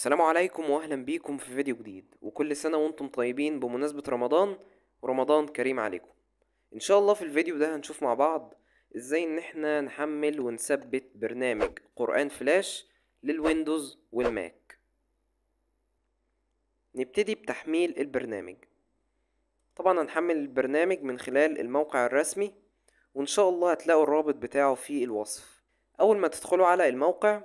السلام عليكم واهلا بيكم في فيديو جديد وكل سنة وانتم طيبين بمناسبة رمضان ورمضان كريم عليكم ان شاء الله في الفيديو ده هنشوف مع بعض ازاي ان احنا نحمل ونثبت برنامج قرآن فلاش للويندوز والماك نبتدي بتحميل البرنامج طبعا هنحمل البرنامج من خلال الموقع الرسمي وان شاء الله هتلاقوا الرابط بتاعه في الوصف اول ما تدخلوا على الموقع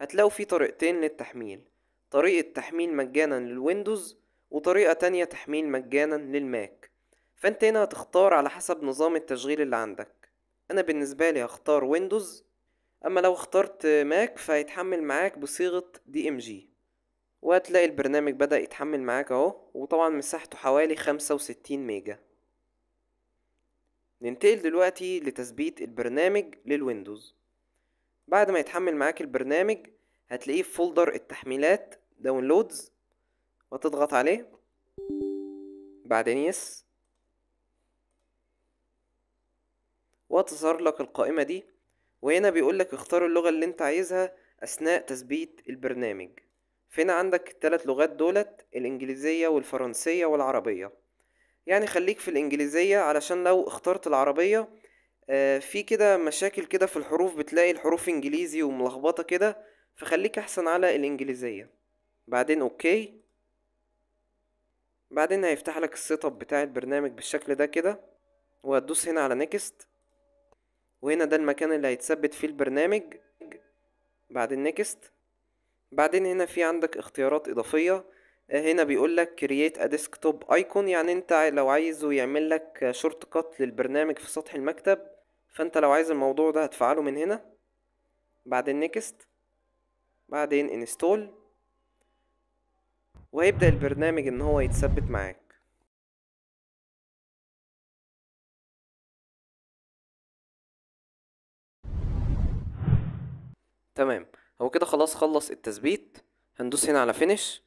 هتلاقوا فيه طريقتين للتحميل طريقة تحميل مجانا للويندوز وطريقة تانية تحميل مجانا للماك فانت هنا هتختار على حسب نظام التشغيل اللي عندك انا بالنسبة لي هختار ويندوز اما لو اخترت ماك فهيتحمل معاك بصيغة دي ام جي وهتلاقي البرنامج بدأ يتحمل معاك اهو وطبعا مساحته حوالي خمسة وستين ميجا ننتقل دلوقتي لتثبيت البرنامج للويندوز بعد ما يتحمل معاك البرنامج هتلاقيه في فولدر التحميلات داونلودز وتضغط عليه بعدين يس وتظهر لك القائمة دي وهنا بيقول لك اختار اللغة اللي انت عايزها اثناء تثبيت البرنامج فهنا عندك الثلاث لغات دولت الانجليزية والفرنسية والعربية يعني خليك في الانجليزية علشان لو اخترت العربية آه في كده مشاكل كده في الحروف بتلاقي الحروف انجليزي وملخبطة كده فخليك احسن على الانجليزية بعدين اوكي بعدين هيفتح لك السيت اب بتاع البرنامج بالشكل ده كده وهتدوس هنا على نيكست وهنا ده المكان اللي هيتثبت فيه البرنامج بعدين نيكست بعدين هنا في عندك اختيارات اضافيه هنا بيقول لك كرييت ا ديسكتوب ايكون يعني انت لو عايزه يعمل لك شورت كات للبرنامج في سطح المكتب فانت لو عايز الموضوع ده هتفعله من هنا بعدين نيكست بعدين انستول وهيبدأ البرنامج إن هو يتثبت معاك تمام هو كده خلاص خلص التثبيت هندوس هنا على فينيش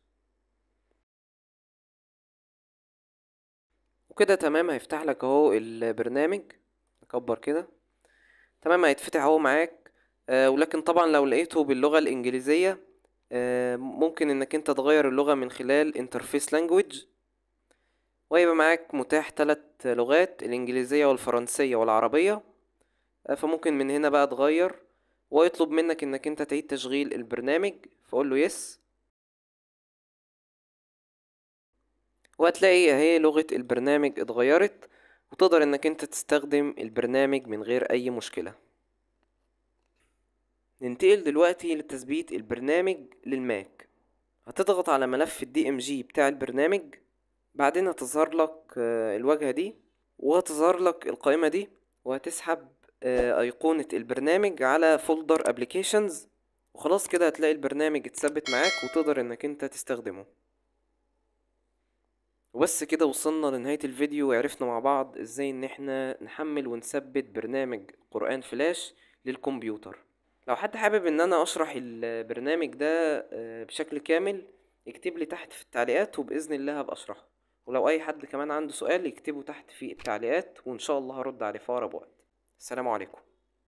وكده تمام هيفتح لك اهو البرنامج اكبر كده تمام هيتفتح اهو معاك آه ولكن طبعا لو لقيته باللغة الانجليزية آه، ممكن انك انت تغير اللغة من خلال انترفيس لانجويج ويبقى معاك متاح ثلاث لغات الانجليزية والفرنسية والعربية آه، فممكن من هنا بقى تغير ويطلب منك انك انت تعيد تشغيل البرنامج فقول له يس وهتلاقي اهي لغة البرنامج اتغيرت وتقدر انك انت تستخدم البرنامج من غير اي مشكله ننتقل دلوقتي لتثبيت البرنامج للماك هتضغط على ملف الدي ام جي بتاع البرنامج بعدين هتظهر لك آه، الواجهة دي وهتظهر لك القائمة دي وهتسحب آه، ايقونة البرنامج على فولدر ابليكيشنز وخلاص كده هتلاقي البرنامج اتثبت معاك وتقدر انك انت تستخدمه وبس كده وصلنا لنهاية الفيديو وعرفنا مع بعض ازاي ان احنا نحمل ونثبت برنامج قرآن فلاش للكمبيوتر لو حد حابب ان انا اشرح البرنامج ده آه، بشكل كامل اكتب لي تحت في التعليقات وباذن الله هبقى اشرحه ولو اي حد كمان عنده سؤال يكتبه تحت في التعليقات وان شاء الله هرد عليه في اقرب وقت السلام عليكم